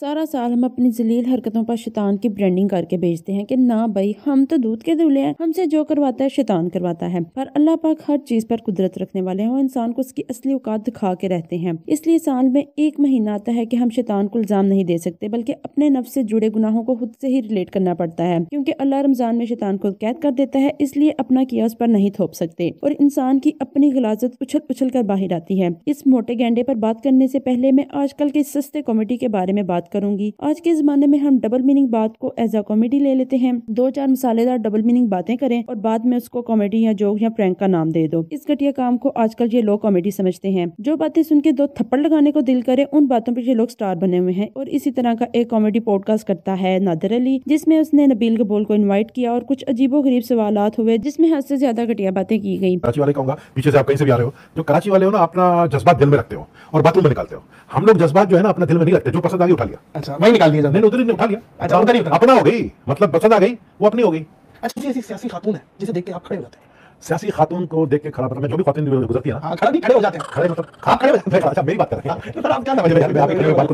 सारा साल हम अपनी जलील हरकतों पर शैतान की ब्रांडिंग करके बेचते हैं कि ना भाई हम तो दूध के दूल्हे हैं हमसे जो करवाता है शैतान करवाता है पर अल्लाह पाक हर चीज पर कुदरत रखने वाले हैं और इंसान को उसकी असली औकात दिखा के रहते हैं इसलिए साल में एक महीना आता है कि हम शैतान को इल्जाम नहीं दे सकते बल्कि अपने नफ से जुड़े गुनाहों को खुद से ही रिलेट करना पड़ता है क्योंकि अल्लाह रमजान में शैतान को कैद कर देता है इसलिए अपना किया उस पर नहीं थोप सकते और इंसान की अपनी गलाजत उछल उछल कर बाहर आती है इस मोटे गेंडे पर बात करने से पहले मैं आजकल के सस्ते कॉमेडी के बारे में बात बात करूंगी आज के जमाने में हम डबल मीनिंग बात को एज अ कॉमेडी ले लेते हैं दो चार मसालेदार डबल मीनिंग बातें करें और बाद में उसको कॉमेडी या जोक या प्रैंक का नाम दे दो इस घटिया काम को आजकल ये लोग कॉमेडी समझते हैं जो बातें सुन के दो थप्पड़ लगाने को दिल करे उन बातों पर ये लोग स्टार बने हुए हैं और इसी तरह का एक कॉमेडी पॉडकास्ट करता है नादर अली जिसमे उसने नबील गबोल को इन्वाइट किया और कुछ अजीबो गरीब सवाल हुए जिसमें हद से ज्यादा घटिया बातें की गई वाले कहूंगा पीछे से आप कहीं से भी आ रहे हो जो कराची वाले हो ना अपना जज्बात दिल में रखते हो और बाथरूम में निकालते हो हम लोग जज्बात जो है ना अपना दिल में नहीं रखते जो पसंद आगे उठा लिया गया अच्छा वही निकाल दिया जाता है उधर उठा लिया अच्छा उधर अपना हो गई मतलब पसंद आ गई वो अपनी हो गई अच्छा ऐसी सियासी खातून है जिसे देख के आप खड़े हो जाते हैं सियासी खातून को देख के खड़ा मतलब मैं जो भी खातून गुजरती है ना हाँ, खड़े हो जाते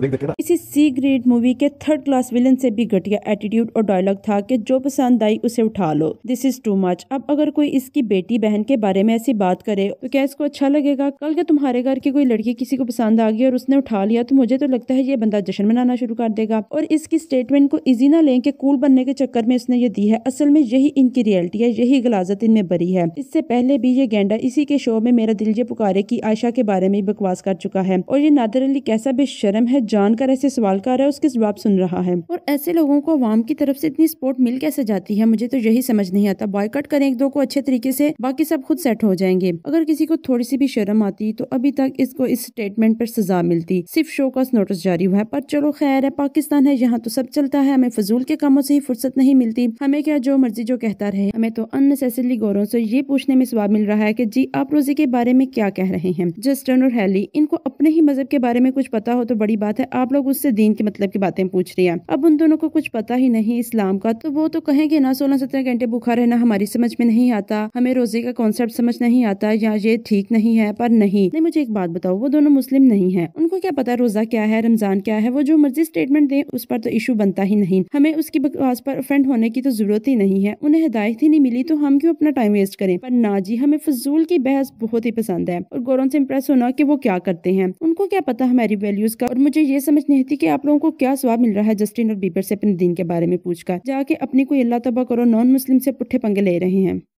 हैं इसी सी ग्रेड मूवी के थर्ड क्लास विलन से भी घटिया एटीट्यूड और डायलॉग था कि जो पसंद आई उसे उठा लो दिस इज टू मच अब अगर कोई इसकी बेटी बहन के बारे में ऐसी बात करे तो क्या इसको अच्छा लगेगा कल के तुम्हारे घर की कोई लड़की किसी को पसंद आ गई और उसने उठा लिया तो मुझे तो लगता है ये बंदा जश्न मनाना शुरू कर देगा और इसकी स्टेटमेंट को इजी ना लें कि कूल बनने के चक्कर में इसने ये दी है असल में यही इनकी रियलिटी है यही गलाजत इनमें बरी है इससे पहले भी ये गेंडा इसी के शो में मेरा दिल ये पुकारे की आयशा के बारे में बकवास कर चुका है और ये नादर अली कैसा बेशरम है जानकर ऐसे सवाल कर रहा है उसके जवाब सुन रहा है और ऐसे लोगों को अवाम की तरफ से इतनी सपोर्ट मिल कैसे जाती है मुझे तो यही समझ नहीं आता बॉयकट करें एक दो को अच्छे तरीके से बाकी सब खुद सेट हो जाएंगे अगर किसी को थोड़ी सी भी शर्म आती तो अभी तक इसको इस स्टेटमेंट पर सजा मिलती सिर्फ शो का नोटिस जारी हुआ है पर चलो खैर है पाकिस्तान है यहाँ तो सब चलता है हमें फजूल के कामों से ही फुर्सत नहीं मिलती हमें क्या जो मर्जी जो कहता रहे हमें तो अननेसेसरली गौरों से ये पूछने में स्वाब मिल रहा है कि जी आप रोजे के बारे में क्या कह रहे हैं जस्टन और हैली इनको अपने ही मजहब के बारे में कुछ पता हो तो बड़ी बात है आप लोग उससे दीन के मतलब की बातें पूछ रही है अब उन दोनों को कुछ पता ही नहीं इस्लाम का तो वो तो कहेंगे ना सोलह सत्रह घंटे बुखार रहना हमारी समझ में नहीं आता हमें रोजे का कॉन्सेप्ट समझ नहीं आता या ये ठीक नहीं है पर नहीं नहीं मुझे एक बात बताओ वो दोनों मुस्लिम नहीं है उनको क्या पता रोजा क्या है रमजान क्या है वो जो मर्जी स्टेटमेंट दे उस पर तो इशू बनता ही नहीं हमें उसकी बकवास पर ऑफेंड होने की तो जरूरत ही नहीं है उन्हें हिदायत ही नहीं मिली तो हम क्यों अपना टाइम वेस्ट करें दें पर ना जी हमें फजूल की बहस बहुत ही पसंद है और गौरों से इम्प्रेस होना कि वो क्या करते हैं उनको क्या पता हमारी वैल्यूज का और मुझे ये समझ नहीं थी कि आप लोगों को क्या स्वाब मिल रहा है जस्टिन और बीबर से अपने दिन के बारे में पूछकर जाके अपनी कोई अल्लाह तबा करो नॉन मुस्लिम से पुठे पंगे ले रहे हैं